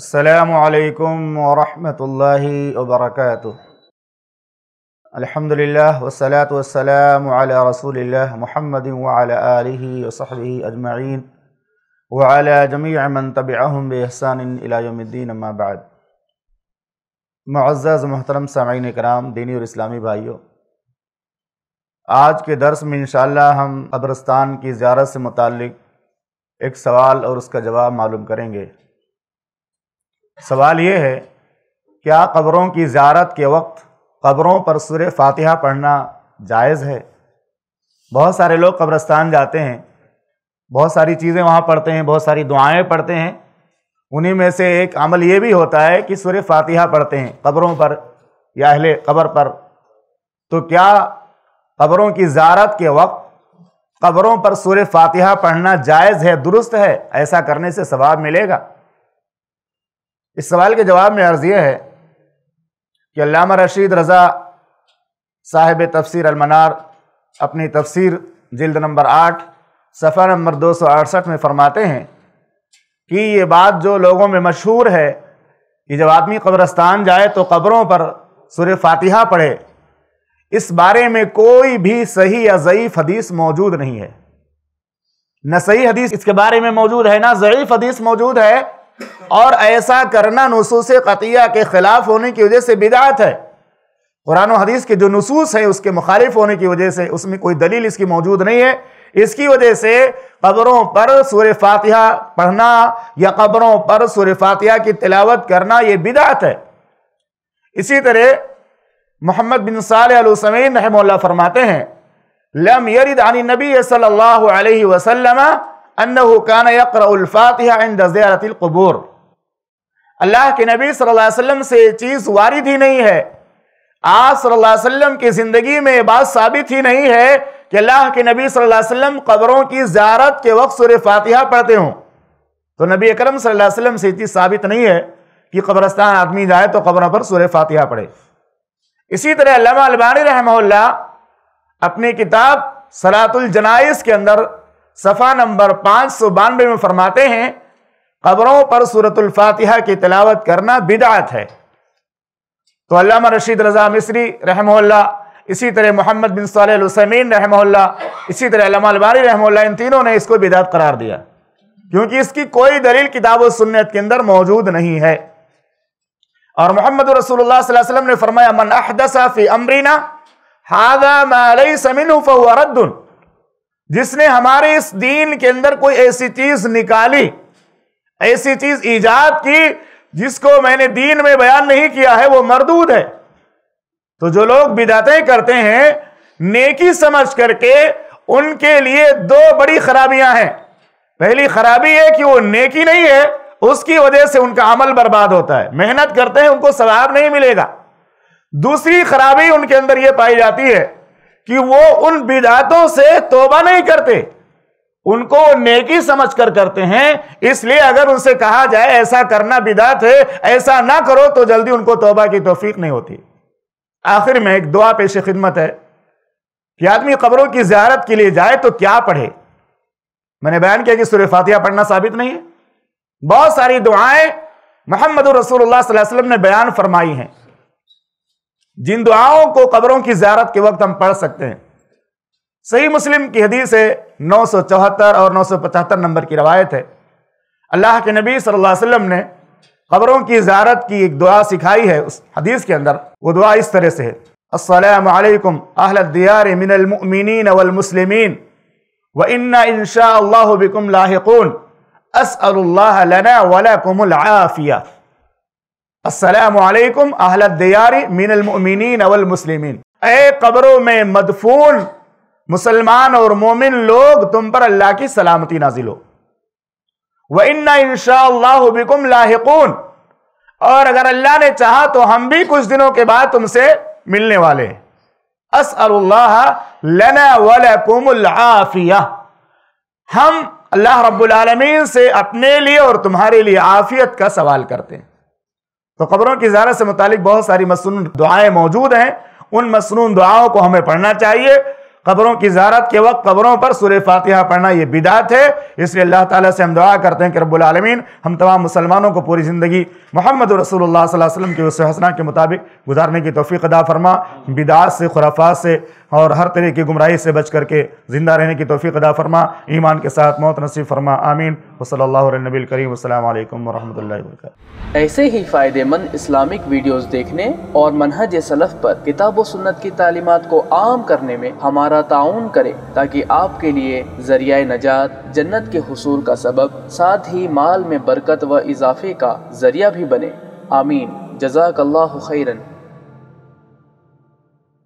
السلام علیکم ورحمۃ اللہ وبرکاتہ الحمد للہ وسلاۃ والسلام علی رسول اللہ محمد وعلى آلہ وصحبہ اجمعین من بإحسان الى یوم الدین اما بعد معزز محترم سامعین اکرام دینی اور اسلامی بھائیوں آج کے درس میں انشاءاللہ ہم قبرستان کی زیارت سے متعلق ایک سوال اور اس کا جواب معلوم کریں گے سوال یہ ہے کیا قبروں کی زیارت کے وقت قبروں پر سر فاتحہ پڑھنا جائز ہے بہت سارے لوگ قبرستان جاتے ہیں بہت ساری چیزیں وہاں پڑھتے ہیں بہت ساری دعائیں پڑھتے ہیں انہی میں سے ایک عمل یہ بھی ہوتا ہے کہ سر فاتحہ پڑھتے ہیں قبروں پر یا اہل قبر پر تو کیا قبروں کی زیارت کے وقت قبروں پر سور فاتحہ پڑھنا جائز ہے درست ہے ایسا کرنے سے ثواب ملے گا اس سوال کے جواب میں عرض یہ ہے کہ علامہ رشید رضا صاحب تفسیر المنار اپنی تفسیر جلد نمبر آٹھ صفحہ نمبر دو سو اڑسٹھ میں فرماتے ہیں کہ یہ بات جو لوگوں میں مشہور ہے کہ جب آدمی قبرستان جائے تو قبروں پر سر فاتحہ پڑھے اس بارے میں کوئی بھی صحیح یا ضعیف حدیث موجود نہیں ہے نہ صحیح حدیث اس کے بارے میں موجود ہے نہ ضعیف حدیث موجود ہے اور ایسا کرنا نصوص قطعیہ کے خلاف ہونے کی وجہ سے بدعات ہے قرآن و حدیث کے جو نصوص ہیں اس کے مخالف ہونے کی وجہ سے اس میں کوئی دلیل اس کی موجود نہیں ہے اس کی وجہ سے قبروں پر سور فاتحہ پڑھنا یا قبروں پر سور فاتحہ کی تلاوت کرنا یہ بدعت ہے اسی طرح محمد بن صالح صحیح رحمہ اللہ فرماتے ہیں صلی اللہ علیہ وسلم عند القبور اللہ کے نبی صلی اللہ علیہ وسلم سے یہ چیز وارد ہی نہیں ہے آج صلی اللہ علیہ وسلم کی زندگی میں یہ بات ثابت ہی نہیں ہے کہ اللہ کے نبی صلی اللہ علیہ وسلم قبروں کی زیارت کے وقت سور فاتحہ پڑھتے ہوں تو نبی اکرم صلی اللہ علیہ وسلم سے یہ چیز ثابت نہیں ہے کہ قبرستان آدمی جائے تو قبروں پر سور فاتحہ پڑھے اسی طرح علامہ البانی رحمہ اللہ اپنی کتاب سلاۃ الجنائز کے اندر صفحہ نمبر پانچ سو بانوے میں فرماتے ہیں قبروں پر صورت الفاتحہ کی تلاوت کرنا بدعت ہے تو علامہ رشید رضا مصری رحمہ اللہ اسی طرح محمد بن صالح رحمہ اللہ اسی طرح علامہ الباری رحمہ اللہ ان تینوں نے اس کو بدعت قرار دیا کیونکہ اس کی کوئی دلیل کتاب و سنیت کے اندر موجود نہیں ہے اور محمد رسول اللہ صلی اللہ علیہ وسلم نے فرمایا من احدث فی امرنا ما جس نے ہمارے اس دین کے اندر کوئی ایسی چیز نکالی ایسی چیز ایجاد کی جس کو میں نے دین میں بیان نہیں کیا ہے وہ مردود ہے تو جو لوگ بداطیں کرتے ہیں نیکی سمجھ کر کے ان کے لیے دو بڑی خرابیاں ہیں پہلی خرابی ہے کہ وہ نیکی نہیں ہے اس کی وجہ سے ان کا عمل برباد ہوتا ہے محنت کرتے ہیں ان کو سواب نہیں ملے گا دوسری خرابی ان کے اندر یہ پائی جاتی ہے کہ وہ ان بدعتوں سے توبہ نہیں کرتے ان کو نیکی سمجھ کر کرتے ہیں اس لیے اگر ان سے کہا جائے ایسا کرنا بدعت ہے ایسا نہ کرو تو جلدی ان کو توبہ کی توفیق نہیں ہوتی آخر میں ایک دعا پیش خدمت ہے کہ آدمی قبروں کی زیارت کے لیے جائے تو کیا پڑھے میں نے بیان کیا کہ سورہ فاتحہ پڑھنا ثابت نہیں ہے بہت ساری دعائیں محمد رسول اللہ صلی اللہ علیہ وسلم نے بیان فرمائی ہیں جن دعاؤں کو قبروں کی زیارت کے وقت ہم پڑھ سکتے ہیں صحیح مسلم کی حدیث ہے نو سو چوہتر اور نو سو پچہتر نمبر کی روایت ہے اللہ کے نبی صلی اللہ علیہ وسلم نے قبروں کی زیارت کی ایک دعا سکھائی ہے اس حدیث کے اندر وہ دعا اس طرح سے ہے السلام علیکم اہل الدیار من المؤمنین والمسلمین وَإِنَّا إِنْ شَاءَ اللَّهُ بِكُمْ لَاحِقُونَ أَسْأَلُ اللَّهَ لَنَا وَلَكُمُ الْعَافِيَةِ السلام علیکم اہل دی مین المؤمنین والمسلمین اے قبروں میں مدفون مسلمان اور مومن لوگ تم پر اللہ کی سلامتی نازل ہو وَإِنَّا إِنشَاءَ اللَّهُ بِكُمْ لَاحِقُونَ اور اگر اللہ نے چاہا تو ہم بھی کچھ دنوں کے بعد تم سے ملنے والے ہم اللہ رب العالمین سے اپنے لیے اور تمہارے لیے عافیت کا سوال کرتے ہیں تو خبروں کی زیارت سے متعلق بہت ساری مصنون دعائیں موجود ہیں ان مصنون دعاؤں کو ہمیں پڑھنا چاہیے قبروں کی زیارت کے وقت قبروں پر سورہ فاتحہ پڑھنا یہ بدعت ہے اس لیے اللہ تعالیٰ سے ہم دعا کرتے ہیں کہ رب العالمین ہم تمام مسلمانوں کو پوری زندگی محمد رسول اللہ صلی اللہ علیہ وسلم کے حسنہ کے مطابق گزارنے کی توفیق ادا فرما بدعت سے خرافات سے اور ہر طرح کی سے بچ کر کے زندہ رہنے کی توفیق ادا فرما ایمان کے ساتھ موت نصیب فرما آمین اللہ اللہ علیہ نبی السلام علیکم ورحمۃ وبرکاتہ ایسے ہی فائدے مند اسلامک ویڈیوز دیکھنے اور منہج سلف پر کتاب و سنت کی تعلیمات کو عام کرنے میں ہمارا تعاون کرے تاکہ آپ کے لیے ذریعہ نجات جنت کے حصول کا سبب ساتھ ہی مال میں برکت و اضافے کا ذریعہ بھی بنے آمین جزاک اللہ خیرن